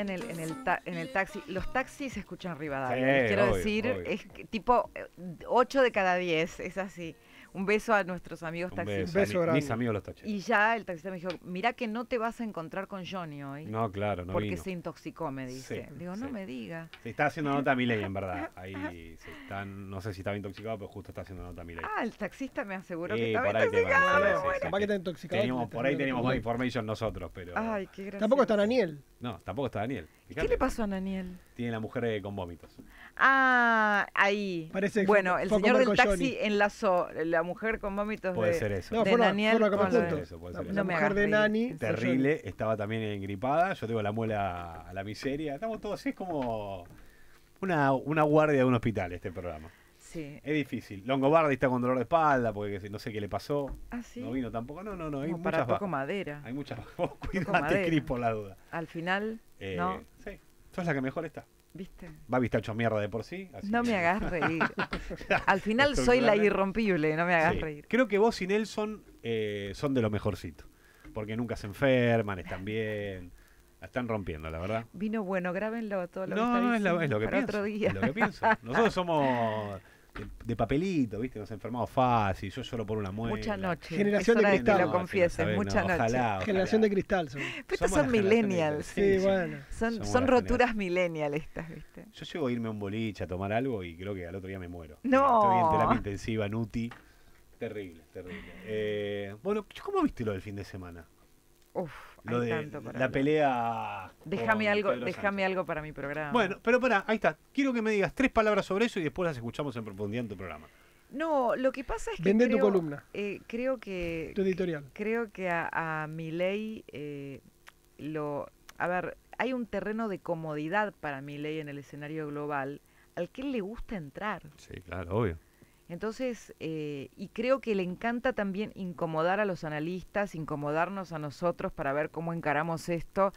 en el, en el, en el taxi. Los taxis se escuchan Rivadavia, quiero decir, es tipo 8 eh, de cada 10, es así. Un beso a nuestros amigos taxistas. Un beso, mis amigos los taxistas. Y ya el taxista me dijo, mirá que no te vas a encontrar con Johnny hoy. No, claro, no Porque se intoxicó, me dice. Digo, no me diga. Se está haciendo nota a ley, en verdad. Ahí se están, no sé si estaba intoxicado, pero justo está haciendo nota a ley Ah, el taxista me aseguró que estaba intoxicado. Capaz que está intoxicado. por ahí teníamos más información nosotros, pero... Ay, qué gracia. Tampoco está Daniel. No, tampoco está Daniel. ¿Qué le pasó a Daniel? Tiene la mujer eh, con vómitos. Ah, ahí. bueno, el señor del taxi enlazó la mujer con vómitos puede ser eso. No, fue Daniel la mujer de Nani. Terrible, estaba también engripada, yo tengo la muela a la miseria. Estamos todos, es como una, una guardia de un hospital este programa. Es difícil. Longobardi está con dolor de espalda porque no sé qué le pasó. Ah, sí. No vino tampoco. No, no, no. Hay Como muchas madera. Hay muchas. Vos cuidate, Cris, por la duda. Al final, eh, no. Sí. Sos la que mejor está. ¿Viste? Va a hecho mierda de por sí. no me hagas reír. Al final soy la irrompible, no me hagas reír. Creo que vos y Nelson eh, son de lo mejorcito. Porque nunca se enferman, están bien. La están rompiendo, la verdad. Vino bueno, grábenlo todo lo no, No, no, es, lo, que pienso. Es lo que pienso. Nosotros somos de, papelito, ¿viste? nos enfermamos fácil, yo solo por una muerte. Mucha noche. Generación de cristal. lo mucha noche. Generación de cristal son. son millennials. Son, son roturas millennial estas, ¿viste? Yo llego a irme a un boliche a tomar algo y creo que al otro día me muero. No. Estoy en terapia intensiva, Nuti. Terrible, terrible. Eh, bueno, ¿cómo viste lo del fin de semana? Uf, lo tanto para la pelea. Déjame algo, déjame algo para mi programa. Bueno, pero pará, ahí está. Quiero que me digas tres palabras sobre eso y después las escuchamos en profundidad en tu programa. No, lo que pasa es que. Vende tu columna. Eh, creo que. Tu editorial. Creo que a, a mi eh, lo. A ver, hay un terreno de comodidad para mi en el escenario global al que él le gusta entrar. Sí, claro, obvio. Entonces, eh, y creo que le encanta también incomodar a los analistas, incomodarnos a nosotros para ver cómo encaramos esto,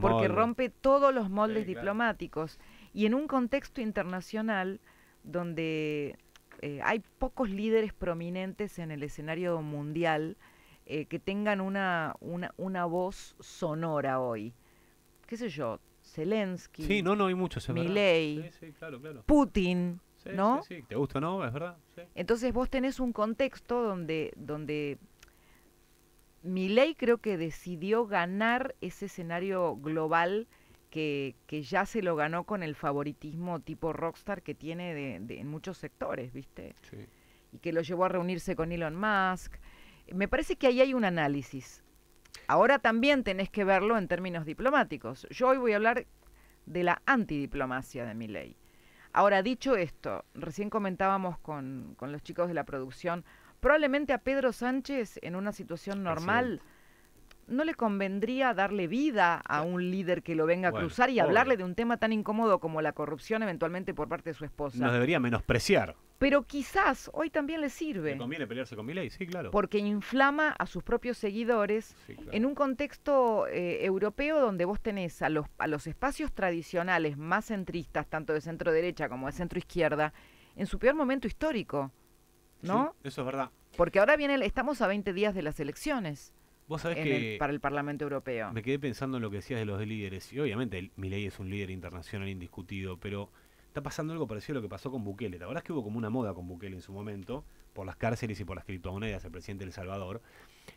porque rompe todos los moldes diplomáticos. Y en un contexto internacional donde eh, hay pocos líderes prominentes en el escenario mundial eh, que tengan una, una, una voz sonora hoy. ¿Qué sé yo? Zelensky, sí, no, no hay muchos, Milei, sí, sí, claro, claro. Putin. ¿No? te gusta o no, es verdad. Entonces vos tenés un contexto donde, donde creo que decidió ganar ese escenario global que, ya se lo ganó con el favoritismo tipo rockstar que tiene en muchos sectores, ¿viste? Sí. Y que lo llevó a reunirse con Elon Musk. Me parece que ahí hay un análisis. Ahora también tenés que verlo en términos diplomáticos. Yo hoy voy a hablar de la antidiplomacia de Milley. Ahora, dicho esto, recién comentábamos con, con los chicos de la producción, probablemente a Pedro Sánchez en una situación normal no le convendría darle vida a un líder que lo venga a cruzar y hablarle de un tema tan incómodo como la corrupción eventualmente por parte de su esposa. Nos debería menospreciar pero quizás hoy también le sirve. Le conviene pelearse con Milei, sí, claro. Porque inflama a sus propios seguidores en un contexto eh, europeo donde vos tenés a los, a los espacios tradicionales más centristas, tanto de centro derecha como de centro izquierda, en su peor momento histórico, ¿no? eso es verdad. Porque ahora viene, estamos a 20 días de las elecciones. Vos sabés que para el Parlamento Europeo. Me quedé pensando en lo que decías de los líderes. Y obviamente Milei es un líder internacional indiscutido, pero está pasando algo parecido a lo que pasó con Bukele. La verdad es que hubo como una moda con Bukele en su momento, por las cárceles y por las criptomonedas, el presidente de El Salvador.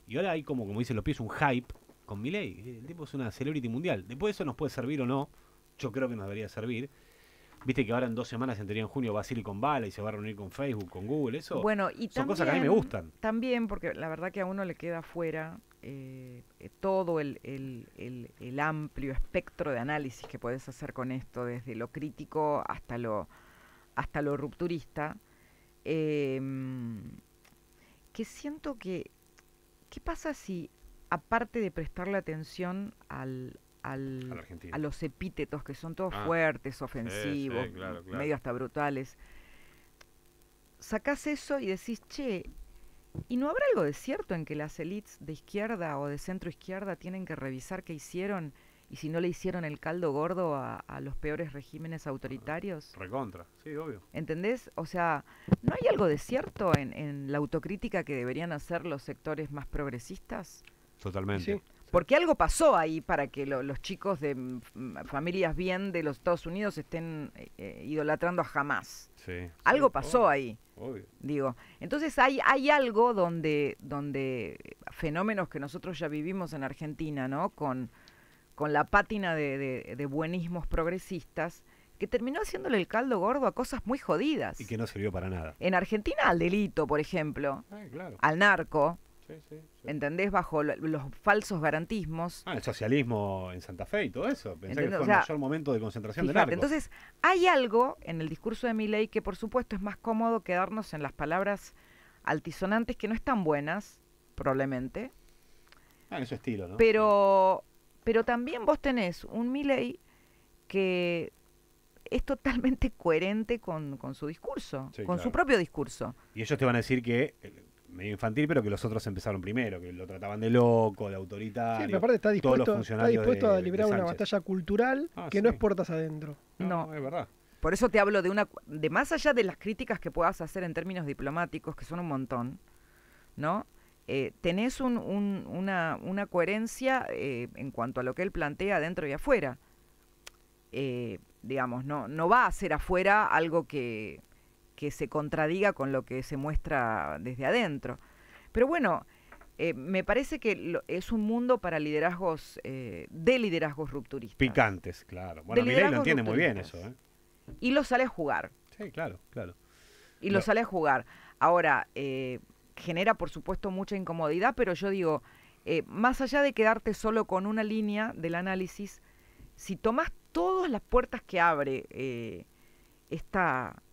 Y ahora hay como, como dicen los pies, un hype con Milei. El tipo es una celebrity mundial. Después eso nos puede servir o no. Yo creo que nos debería servir. Viste que ahora en dos semanas, en en junio, va a con Bala y se va a reunir con Facebook, con Google, eso. Bueno, y son cosas que a mí me gustan. También, porque la verdad que a uno le queda fuera eh, todo el, amplio espectro de análisis que puedes hacer con esto, desde lo crítico hasta lo, hasta lo rupturista, em, que siento que, ¿qué pasa si, aparte de prestarle atención a, los epítetos, que son todos ah. fuertes, ofensivos, medio hasta brutales, sacás eso y decís, che, ¿Y no habrá algo de cierto en que las élites de izquierda o de centro izquierda tienen que revisar qué hicieron y si no le hicieron el caldo gordo a, los peores regímenes autoritarios? Recontra, sí, obvio. ¿Entendés? O sea, ¿no hay algo de cierto en, la autocrítica que deberían hacer los sectores más progresistas? Totalmente. Porque algo pasó ahí para que los chicos de mm, mm, familias bien de los Estados Unidos estén eh, eh, idolatrando a jamás. Sí, algo pasó oh, ahí. Digo, entonces hay, hay algo donde, donde fenómenos que nosotros ya vivimos en Argentina, ¿no? Con, con la pátina de, buenismos progresistas, que terminó haciéndole el caldo gordo a cosas muy jodidas. Y que no sirvió para nada. En Argentina al delito, por ejemplo, eh, al narco, ¿Entendés? Bajo los falsos garantismos. Ah, el socialismo en Santa Fe y todo eso. Pensé que fue el mayor momento de concentración fíjate, arte Entonces, hay algo en el discurso de Milei que, por supuesto, es más cómodo quedarnos en las palabras altisonantes que no están buenas, probablemente. Ah, en su estilo, ¿no? Pero, pero también vos tenés un Milei que es totalmente coherente con, su discurso, con su propio discurso. Y ellos te van a decir que eh, medio infantil, pero que los otros empezaron primero, que lo trataban de loco, de autoritario. Sí, aparte está dispuesto, a liberar una batalla cultural ah, que no es puertas adentro. No, es verdad. Por eso te hablo de una. de más allá de las críticas que puedas hacer en términos diplomáticos, que son un montón, ¿no? Eh, tenés una, coherencia eh, en cuanto a lo que él plantea adentro y afuera. Eh, digamos, no, no va a ser afuera algo que, que se contradiga con lo que se muestra desde adentro. Pero bueno, eh, me parece que es un mundo para liderazgos, eh, de liderazgos rupturistas. Picantes, claro. Bueno, lo entiende muy bien eso. ¿eh? Y lo sale a jugar. Sí, claro, claro. Y lo, sale a jugar. Ahora, genera por supuesto mucha incomodidad, pero yo digo, más allá de quedarte solo con una línea del análisis, si tomas todas las puertas que abre esta,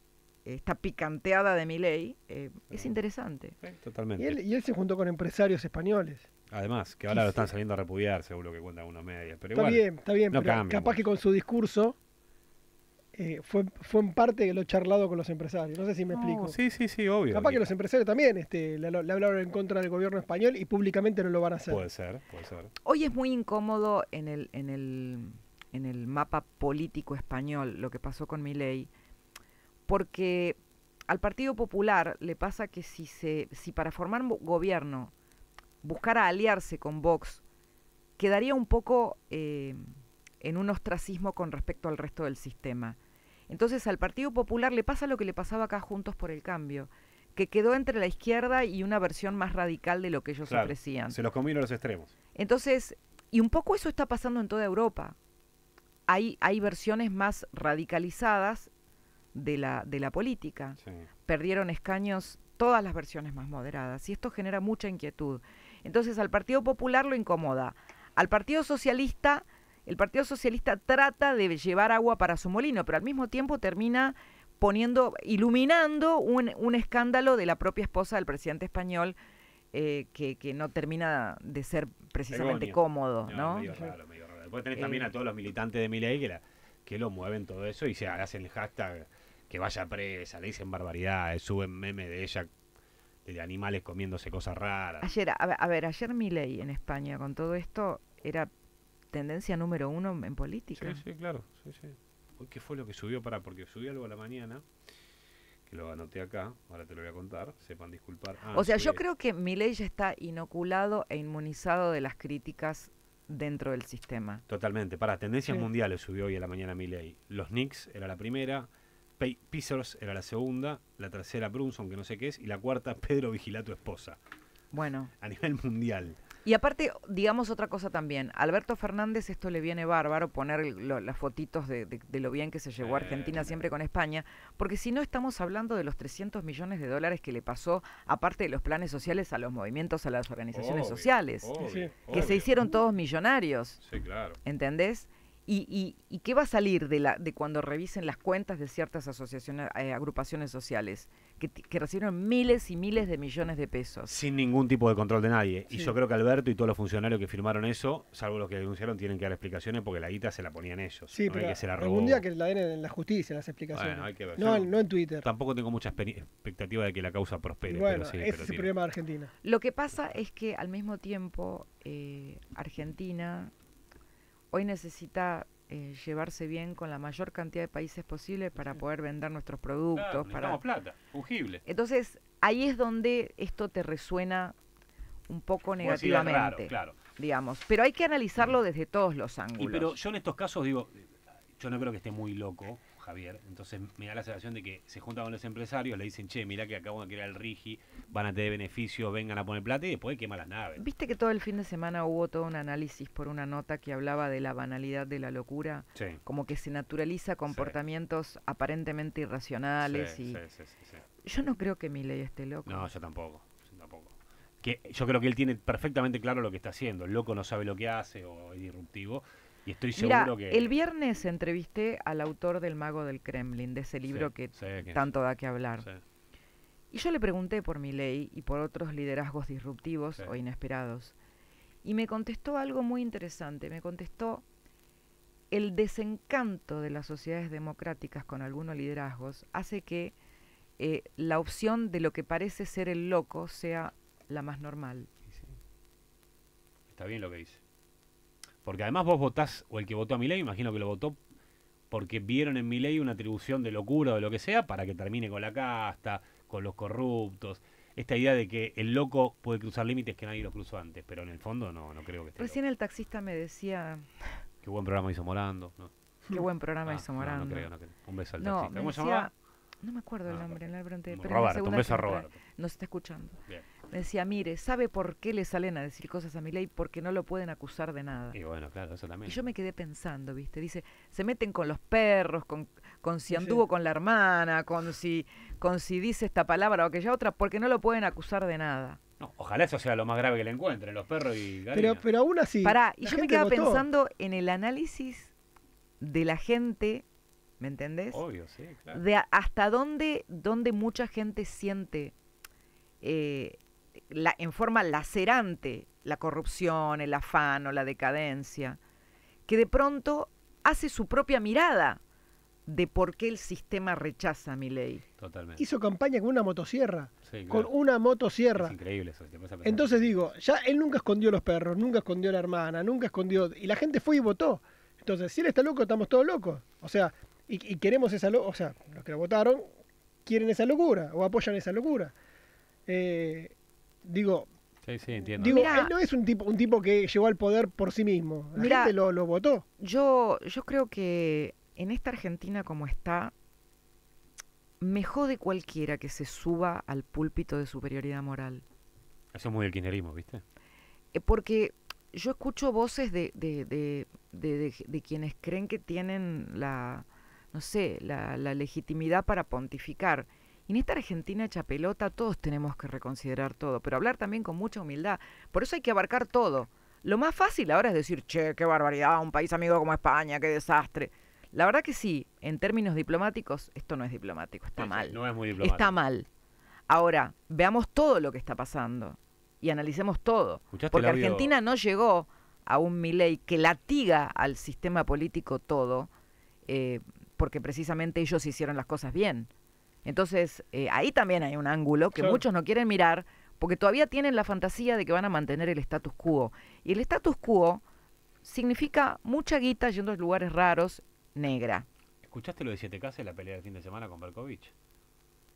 esta picanteada de Milei eh, es interesante. Eh, totalmente. Y él, se juntó con empresarios españoles. Además, que ahora lo están saliendo a repudiar, seguro que cuenta uno media Pero está bien, está bien, pero capaz que pues. con su discurso eh, fue, fue en parte que lo charlado con los empresarios. No sé si me explico. Sí, sí, sí, obvio. Capaz que, los empresarios también este, le, hablaron en contra del gobierno español y públicamente no lo van a hacer. Puede ser, puede ser. Hoy es muy incómodo en el, en el, en el mapa político español lo que pasó con Milei porque al Partido Popular le pasa que si, se, para formar gobierno buscara aliarse con Vox, quedaría un poco eh, en un ostracismo con respecto al resto del sistema. Entonces al Partido Popular le pasa lo que le pasaba acá juntos por el cambio, que quedó entre la izquierda y una versión más radical de lo que ellos ofrecían. Se los combinó los extremos. Entonces, y un poco eso está pasando en toda Europa. hay versiones más radicalizadas de la, política. Perdieron escaños todas las versiones más moderadas y esto genera mucha inquietud. Entonces al Partido Popular lo incomoda. Al Partido Socialista, el Partido Socialista trata de llevar agua para su molino, pero al mismo tiempo termina poniendo, iluminando un, escándalo de la propia esposa del presidente español, eh, que, que, no termina de ser precisamente cómodo, ¿no? Después tenés también eh, a todos los militantes de Miley que que lo mueven todo eso y se hacen el hashtag que vaya presa, le dicen barbaridades, suben meme de ella, de animales comiéndose cosas raras. Ayer, a ver, ayer mi ley en España con todo esto era tendencia número uno en política. Sí, sí, claro, sí, sí. qué fue lo que subió para, porque subió algo a la mañana, que lo anoté acá, ahora te lo voy a contar, sepan disculpar. Ah, o sea, yo creo que mi ley ya está inoculado e inmunizado de las críticas dentro del sistema. Totalmente. Para tendencias mundiales subió hoy a la mañana Milley. Los Knicks era la primera, Pacers era la segunda, la tercera Brunson, que no sé qué es, y la cuarta Pedro Vigila tu esposa. Bueno. A nivel mundial. Y aparte, digamos otra cosa también, Alberto Fernández esto le viene bárbaro poner las fotitos de, lo bien que se llevó Argentina siempre con España, porque si no estamos hablando de los 300 millones de dólares que le pasó, aparte de los planes sociales, a los movimientos, a las organizaciones sociales, que se hicieron todos millonarios. Sí, ¿Entendés? ¿Y, qué va a salir de, la, de cuando revisen las cuentas de ciertas asociaciones, eh, agrupaciones sociales? Que, que, recibieron miles y miles de millones de pesos. Sin ningún tipo de control de nadie. Y yo creo que Alberto y todos los funcionarios que firmaron eso, salvo los que denunciaron, tienen que dar explicaciones porque la guita se la ponían ellos. Sí, pero se la algún día que la den en la justicia las explicaciones. No, no, en Twitter. Tampoco tengo mucha expectativa de que la causa prospere. Bueno, pero sí, es el problema de Argentina. Lo que pasa es que al mismo tiempo eh, Argentina hoy necesita eh, llevarse bien con la mayor cantidad de países posible para poder vender nuestros productos. para plata, fungible. Entonces, ahí es donde esto te resuena un poco negativamente. claro. Digamos, pero hay que analizarlo mm. desde todos los ángulos. pero yo en estos casos digo, yo no creo que esté muy loco entonces me da la sensación de que se juntan con los empresarios, le dicen, che, mira que acabo de crear el RIGI, van a tener beneficios, vengan a poner plata y después quema las naves. Viste que todo el fin de semana hubo todo un análisis por una nota que hablaba de la banalidad de la locura, como que se naturaliza comportamientos aparentemente irracionales. y... Yo no creo que mi ley esté loco. No, yo tampoco, yo Que yo creo que él tiene perfectamente claro lo que está haciendo. El loco no sabe lo que hace o es disruptivo el viernes entrevisté al autor del Mago del Kremlin, de ese libro que tanto da que hablar. Y yo le pregunté por mi ley y por otros liderazgos disruptivos o inesperados. Y me contestó algo muy interesante. Me contestó el desencanto de las sociedades democráticas con algunos liderazgos hace que eh, la opción de lo que parece ser el loco sea la más normal. Está bien lo que dice. Porque además vos votás, o el que votó a mi ley, imagino que lo votó porque vieron en mi ley una atribución de locura o de lo que sea para que termine con la casta, con los corruptos. Esta idea de que el loco puede cruzar límites que nadie los cruzó antes, pero en el fondo no, no creo que esté. Recién el taxista me decía. Qué buen programa hizo Morando. ¿no? Qué buen programa ah, hizo Morando. No, creo, no creo. Un beso al taxista. ¿Cómo se llamaba? No me acuerdo el ah, nombre, mm, en la Roberto, un beso a Roberto. Nos está escuchando. Bien decía, mire, ¿sabe por qué le salen a decir cosas a mi ley? Porque no lo pueden acusar de nada. Y bueno, claro, eso también. Y yo me quedé pensando, ¿viste? Dice, se meten con los perros, con, si anduvo con la hermana, con si, con si dice esta palabra o aquella otra, porque no lo pueden acusar de nada. No, ojalá eso sea lo más grave que le encuentren, los perros y Pero, pero aún así. Pará, y yo me quedaba pensando en el análisis de la gente, ¿me entendés? Obvio, sí, claro. De hasta dónde, dónde mucha gente siente eh, en forma lacerante la corrupción, el afano, la decadencia, que de pronto hace su propia mirada de por qué el sistema rechaza mi ley. Totalmente. Hizo campaña con una motosierra. Con una motosierra. Es increíble eso. Entonces digo, ya él nunca escondió los perros, nunca escondió la hermana, nunca escondió. Y la gente fue y votó. Entonces, si él está loco, estamos todos locos. O sea, y, queremos esa locura. O sea, los que lo votaron quieren esa locura o apoyan esa locura. Eh, digo, él no es un tipo, un tipo que llegó al poder por sí mismo. La gente lo, votó. Yo, yo creo que en esta Argentina como está, mejor de cualquiera que se suba al púlpito de superioridad moral. Eso es muy el kirchnerismo, ¿viste? Eh, porque yo escucho voces de, de, de, quienes creen que tienen la, no sé, la legitimidad para pontificar en esta Argentina hecha pelota todos tenemos que reconsiderar todo, pero hablar también con mucha humildad. Por eso hay que abarcar todo. Lo más fácil ahora es decir, che, qué barbaridad, un país amigo como España, qué desastre. La verdad que sí, en términos diplomáticos, esto no es diplomático, está mal. no es muy diplomático. Está mal. Ahora, veamos todo lo que está pasando y analicemos todo. Porque Argentina no llegó a un Milei que latiga al sistema político todo, eh, porque precisamente ellos hicieron las cosas bien. Entonces, eh, ahí también hay un ángulo que muchos no quieren mirar porque todavía tienen la fantasía de que van a mantener el status quo. Y el status quo significa mucha guita yendo a lugares raros, negra. ¿Escuchaste lo de Siete Casas, la pelea de fin de semana con Berkovich?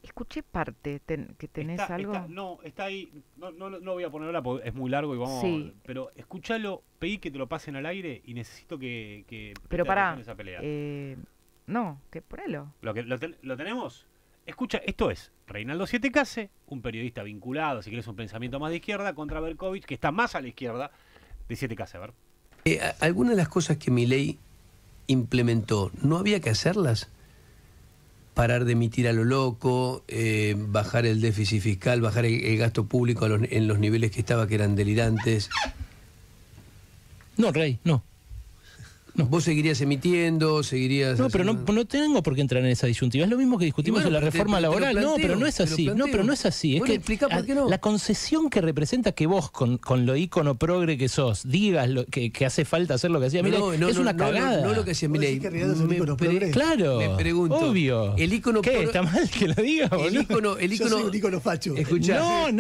Escuché parte, que tenés algo. no, está ahí. No, no, voy a ponerla porque es muy largo y vamos. Sí. Pero escúchalo, pedí que te lo pasen al aire y necesito que. que pero pará. Esa pelea. Eh, no, que ponelo. ¿Lo, que, ¿Lo tenemos? Escucha, esto es Reinaldo Siete Case, un periodista vinculado, si quieres, un pensamiento más de izquierda, contra Berkovich, que está más a la izquierda de Siete Case. ver. Eh, algunas de las cosas que mi ley implementó, ¿no había que hacerlas? Parar de emitir a lo loco, eh, bajar el déficit fiscal, bajar el, gasto público en los niveles que estaba, que eran delirantes. No, Rey, no. Vos seguirías emitiendo, seguirías. No, pero no, no, tengo por qué entrar en esa disyuntiva. Es lo mismo que discutimos en la reforma laboral. no, pero no es así. No, pero no es así. Es que explica por qué no. La concesión que representa que vos, con, con lo ícono progre que sos, digas lo, que, que hace falta hacer lo que hacía es una cagada. No, lo que hacía Milei. Claro. Me pregunto. Obvio. El ícono ¿Qué? ¿Está mal que lo diga, El ícono. El ícono Yo ícono facho. Escuchá, no,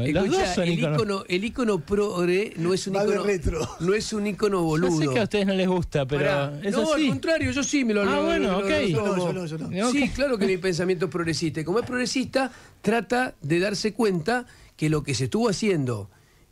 no. los dos son el ícono. El ícono progre no es un ícono. No es un ícono boludo. sé que a ustedes no les gusta no, al contrario, yo sí me lo Ah, bueno, ok. Sí, claro que mi pensamiento es progresista. Y como es progresista, trata de darse cuenta que lo que se estuvo haciendo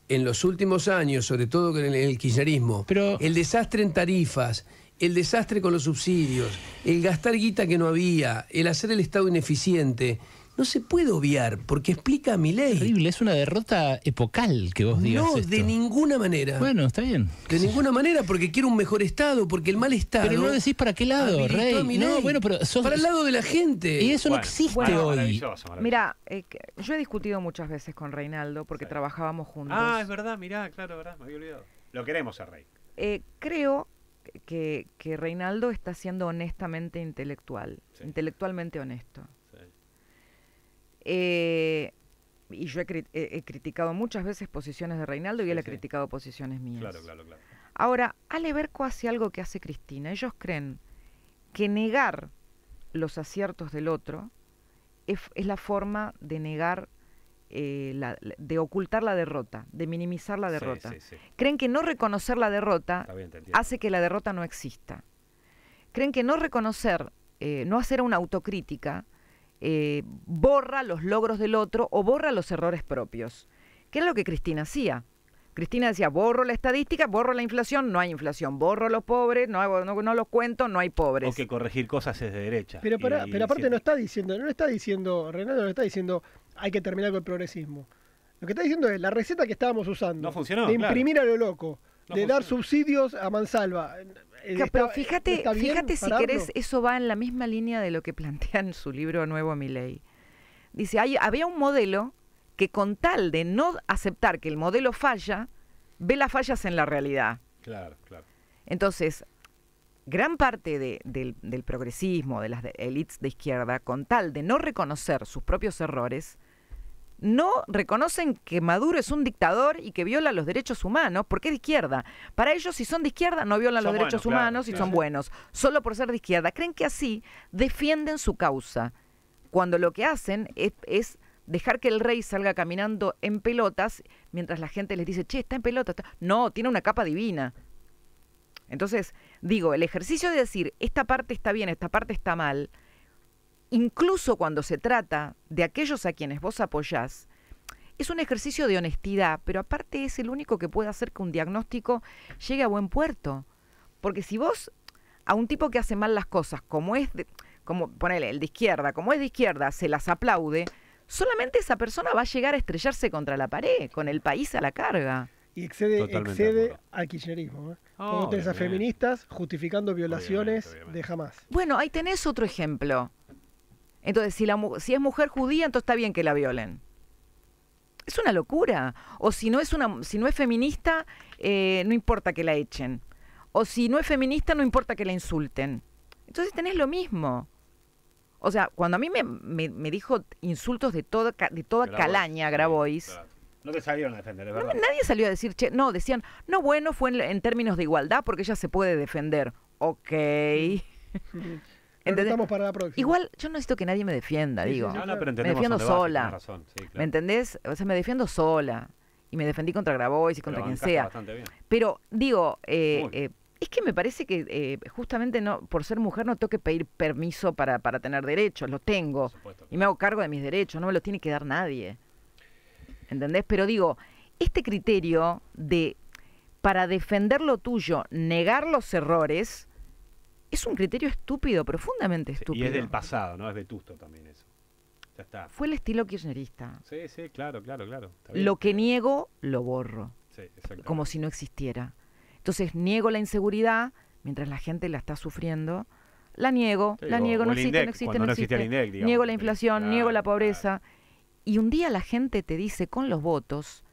en los últimos años, sobre todo en el, el el desastre en tarifas, el desastre con los subsidios, el gastar guita que no había, el hacer el Estado ineficiente, no se puede obviar, porque explica mi ley. Terrible, es una derrota epocal que vos digas. No, de ninguna manera. Bueno, está bien. De ninguna manera, porque quiero un mejor Estado, porque el mal Estado. Pero no decís para qué lado, Rey. No, bueno, Para el lado de la gente. Y eso no existe hoy. Mirá, eh, yo he discutido muchas veces con Reinaldo porque trabajábamos juntos. Ah, es verdad, mirá, claro, verdad, me había olvidado. Lo queremos a Rey. Eh, creo que, Reinaldo está siendo honestamente intelectual, intelectualmente honesto. Eh, y yo he, criticado muchas veces posiciones de Reinaldo y él ha criticado posiciones mías. Claro, claro, claro. Ahora, Ale hace algo que hace Cristina. Ellos creen que negar los aciertos del otro es, la forma de negar, eh, de ocultar la derrota, de minimizar la derrota. creen que no reconocer la derrota hace que la derrota no exista. Creen que no reconocer, eh, no hacer una autocrítica, eh, borra los logros del otro o borra los errores propios. ¿Qué era lo que Cristina hacía? Cristina decía, borro la estadística, borro la inflación, no hay inflación, borro los pobres, no, los cuento, no hay pobres. O que corregir cosas es de derecha. Pero, aparte no está diciendo, no está diciendo, Renato no está diciendo, hay que terminar con el progresismo. Lo que está diciendo es, la receta que estábamos usando, no de imprimir a lo loco, de dar subsidios a mansalva, eh, pero eh, fíjate, fíjate si querés, eso va en la misma línea de lo que plantea en su libro Nuevo a mi ley. Dice, había un modelo que con tal de no aceptar que el modelo falla, ve las fallas en la realidad. Claro, claro. Entonces, gran parte del, progresismo, de las élites de izquierda, con tal de no reconocer sus propios errores, no reconocen que Maduro es un dictador y que viola los derechos humanos porque es de izquierda. Para ellos, si son de izquierda, no violan los derechos humanos y son buenos, solo por ser de izquierda. Creen que así defienden su causa, cuando lo que hacen es, es dejar que el rey salga caminando en pelotas mientras la gente les dice, che, está en pelotas. No, tiene una capa divina. Entonces, digo, el ejercicio de decir, esta parte está bien, esta parte está mal, incluso cuando se trata de aquellos a quienes vos apoyás, es un ejercicio de honestidad, pero aparte es el único que puede hacer que un diagnóstico llegue a buen puerto. Porque si vos a un tipo que hace mal las cosas, como es, de, como ponele, el de izquierda, como es de izquierda, se las aplaude, solamente esa persona va a llegar a estrellarse contra la pared, con el país a la carga. Y excede, al kirchnerismo. ¿eh? Ah, como a feministas justificando violaciones de jamás. Bueno, ahí tenés otro ejemplo. Entonces, si, la, si es mujer judía, entonces está bien que la violen. Es una locura. O si no es, una, si no es feminista, eh, no importa que la echen. O si no es feminista, no importa que la insulten. Entonces tenés lo mismo. O sea, cuando a mí me, me, dijo insultos de toda, de toda calaña, Grabois. No te salieron a defender, verdad. nadie salió a decir, che, no, decían, no, bueno, fue en, en términos de igualdad porque ella se puede defender. Ok. Mm. Estamos Igual yo no necesito que nadie me defienda, digo. me defiendo sola. ¿Me entendés? O sea, me defiendo sola. Y me defendí contra Grabois y contra quien sea. Pero digo, eh, eh, es que me parece que eh, justamente no, por ser mujer no tengo que pedir permiso para, para tener derechos, los tengo. Y me hago cargo de mis derechos, no me los tiene que dar nadie. ¿Entendés? Pero digo, este criterio de para defender lo tuyo, negar los errores, es un criterio estúpido, profundamente estúpido. Y es del pasado, ¿no? Es vetusto también eso. Ya está. Fue el estilo kirchnerista. Sí, sí, claro, claro, claro. lo que niego, lo borro. Sí, como si no existiera. Entonces niego la inseguridad mientras la gente la está sufriendo. La niego, la niego, no existe, no existe, no existe, niego la inflación, niego la pobreza. Y un día la gente te dice con los votos,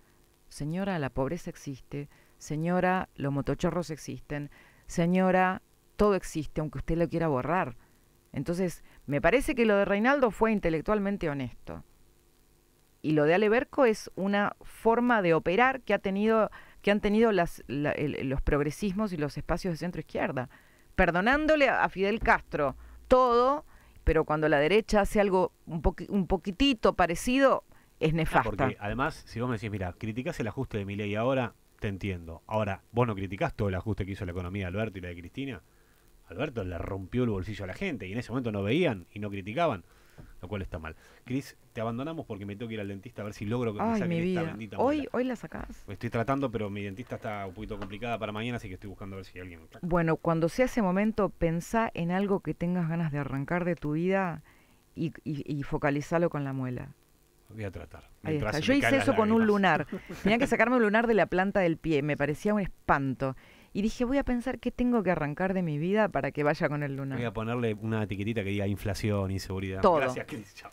señora, la pobreza existe, señora, los motochorros existen, señora, todo existe, aunque usted lo quiera borrar. Entonces, me parece que lo de Reinaldo fue intelectualmente honesto. Y lo de Aleberco es una forma de operar que, ha tenido, que han tenido los progresismos y los espacios de centro izquierda. Perdonándole a Fidel Castro todo, pero cuando la derecha hace algo un, poquitito parecido, es ah, nefasta. porque además, si vos me decís, mira, criticás el ajuste de mi ley ahora, te entiendo. Ahora, vos no criticás todo el ajuste que hizo la economía de Alberto y la de Cristina. Alberto le rompió el bolsillo a la gente y en ese momento no veían y no criticaban, lo cual está mal. Cris, te abandonamos porque me tengo que ir al dentista a ver si logro que me saquen esta bendita hoy, hoy la sacás. Estoy tratando, pero mi dentista está un poquito complicada para mañana, así que estoy buscando a ver si alguien. Bueno, cuando sea ese momento, pensá en algo que tengas ganas de arrancar de tu vida y, y, con la muela voy a tratar. Yo hice eso con un lunar. Tenía que sacarme un lunar de la planta del pie. Me parecía un espanto. Y dije, voy a pensar qué tengo que arrancar de mi vida para que vaya con el lunar. Voy a ponerle una etiquetita que diga inflación, inseguridad. Todo. Gracias, Cris. Chao.